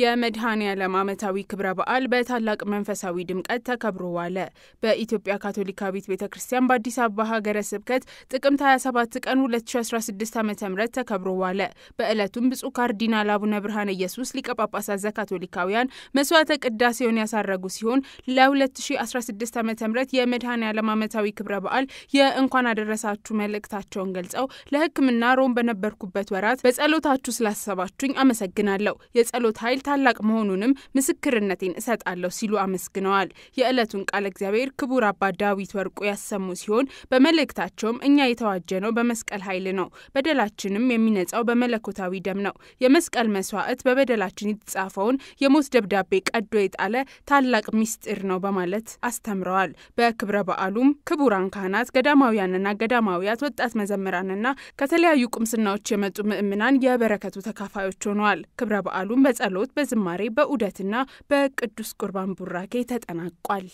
የመድኃኔ ዓለም ዓመታዊ ክብረ በዓል በታላቅ መንፈሳዊ ድምቀት ተከብሮ ዋለ። በኢትዮጵያ ካቶሊካዊት ቤተ ክርስቲያን በአዲስ አበባ ሀገረ ስብከት ጥቅምት 27 ቀን 2016 ዓ ም ተከብሮ ዋለ። በዕለቱም ብፁዕ ካርዲናል አቡነ ብርሃነ ኢየሱስ ሊቀ ጳጳሳት ዘካቶሊካውያን መስዋዕተ ቅዳሴውን ያሳረጉ ሲሆን ለ2016 ዓ ም የመድኃኔ ዓለም ዓመታዊ ክብረ በዓል የእንኳን አደረሳችሁ መልእክታቸውን ገልጸው ለሕክምና ሮም በነበርኩበት ወራት በጸሎታችሁ ስላሰባችሁኝ አመሰግናለሁ። የጸሎት ኃይል ታላቅ መሆኑንም ምስክርነቴን እሰጣለሁ ሲሉ አመስግነዋል። የዕለቱን ቃለ እግዚአብሔር ክቡር አባ ዳዊት ወርቁ ያሰሙ ሲሆን በመልእክታቸውም እኛ የተዋጀነው በመስቀል ኃይል ነው፣ በደላችንም የሚነጻው በመለኮታዊ ደም ነው። የመስቀል መስዋዕት በበደላችን የተጻፈውን የሞት ደብዳቤ ቀዶ የጣለ ታላቅ ሚስጢር ነው በማለት አስተምረዋል። በክብረ በዓሉም ክቡራን ካህናት፣ ገዳማውያንና ገዳማውያት፣ ወጣት መዘምራንና ከተለያዩ ቁምስናዎች የመጡ ምእምናን የበረከቱ ተካፋዮች ሆነዋል። ክብረ በዓሉም በጸሎት በዝማሬ በዑደትና በቅዱስ ቁርባን ቡራኬ ተጠናቋል።